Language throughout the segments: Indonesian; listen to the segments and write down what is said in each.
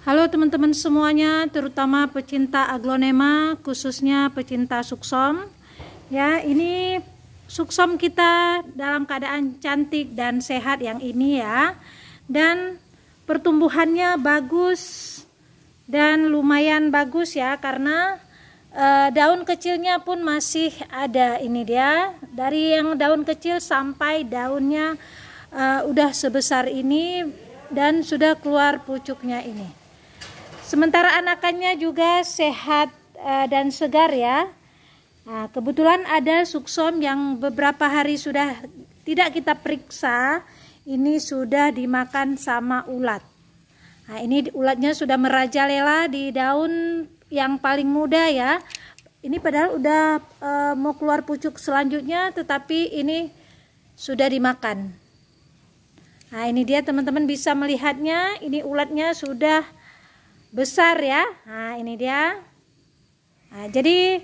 Halo teman-teman semuanya, terutama pecinta aglonema, khususnya pecinta suksom. Ya, ini suksom kita dalam keadaan cantik dan sehat yang ini ya. Dan pertumbuhannya bagus dan lumayan bagus ya karena e, daun kecilnya pun masih ada ini dia. Dari yang daun kecil sampai daunnya e, udah sebesar ini dan sudah keluar pucuknya ini. Sementara anakannya juga sehat eh, dan segar ya. Nah, kebetulan ada suksom yang beberapa hari sudah tidak kita periksa, ini sudah dimakan sama ulat. Nah, ini ulatnya sudah merajalela di daun yang paling muda ya. Ini padahal udah e, mau keluar pucuk selanjutnya, tetapi ini sudah dimakan. Nah, ini dia teman-teman bisa melihatnya, ini ulatnya sudah besar ya nah ini dia nah, jadi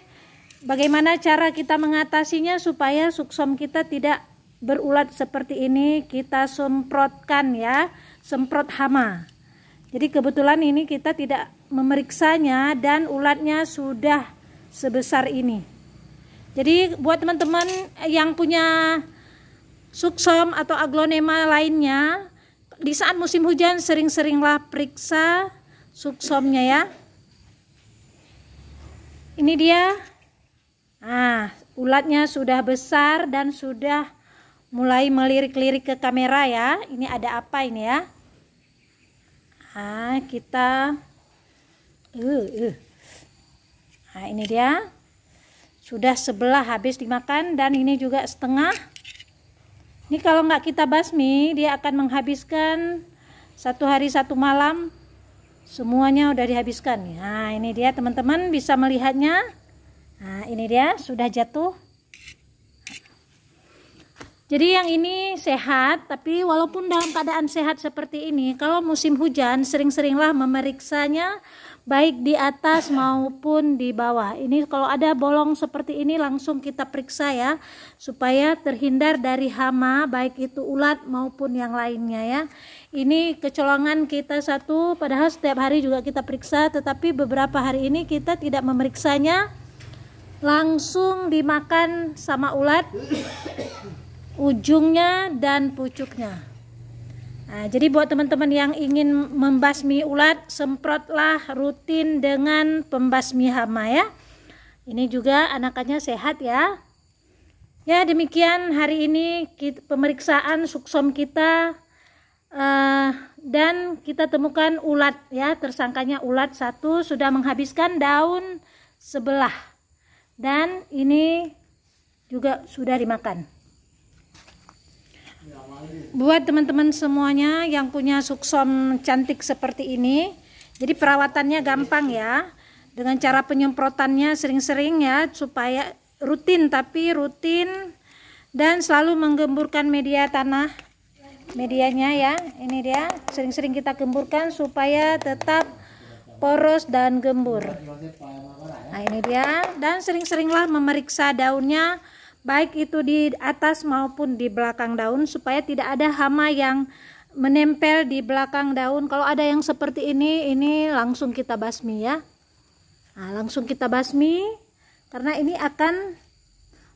bagaimana cara kita mengatasinya supaya suksom kita tidak berulat seperti ini kita semprotkan ya semprot hama jadi kebetulan ini kita tidak memeriksanya dan ulatnya sudah sebesar ini jadi buat teman-teman yang punya suksom atau aglonema lainnya di saat musim hujan sering-seringlah periksa suksomnya ya ini dia nah ulatnya sudah besar dan sudah mulai melirik-lirik ke kamera ya ini ada apa ini ya nah kita uh, uh. nah ini dia sudah sebelah habis dimakan dan ini juga setengah ini kalau nggak kita basmi dia akan menghabiskan satu hari satu malam semuanya udah dihabiskan nah ini dia teman-teman bisa melihatnya nah ini dia sudah jatuh jadi yang ini sehat tapi walaupun dalam keadaan sehat seperti ini kalau musim hujan sering-seringlah memeriksanya baik di atas maupun di bawah. Ini kalau ada bolong seperti ini langsung kita periksa ya supaya terhindar dari hama baik itu ulat maupun yang lainnya ya. Ini kecolongan kita satu padahal setiap hari juga kita periksa tetapi beberapa hari ini kita tidak memeriksanya langsung dimakan sama ulat ujungnya dan pucuknya. Nah, jadi buat teman-teman yang ingin membasmi ulat, semprotlah rutin dengan pembasmi hama ya. Ini juga anakannya sehat ya. Ya demikian hari ini kita, pemeriksaan suksom kita uh, dan kita temukan ulat ya tersangkanya ulat satu sudah menghabiskan daun sebelah dan ini juga sudah dimakan buat teman-teman semuanya yang punya suksom cantik seperti ini jadi perawatannya gampang ya dengan cara penyemprotannya sering-sering ya supaya rutin tapi rutin dan selalu menggemburkan media tanah medianya ya ini dia sering-sering kita gemburkan supaya tetap poros dan gembur nah ini dia dan sering-seringlah memeriksa daunnya baik itu di atas maupun di belakang daun supaya tidak ada hama yang menempel di belakang daun kalau ada yang seperti ini ini langsung kita basmi ya nah, langsung kita basmi karena ini akan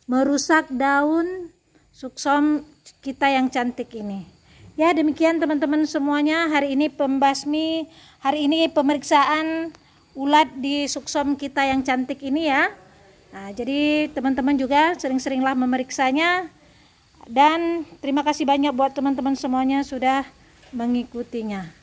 merusak daun suksom kita yang cantik ini ya demikian teman-teman semuanya hari ini pembasmi hari ini pemeriksaan ulat di suksom kita yang cantik ini ya Nah, jadi teman-teman juga sering-seringlah memeriksanya dan terima kasih banyak buat teman-teman semuanya sudah mengikutinya.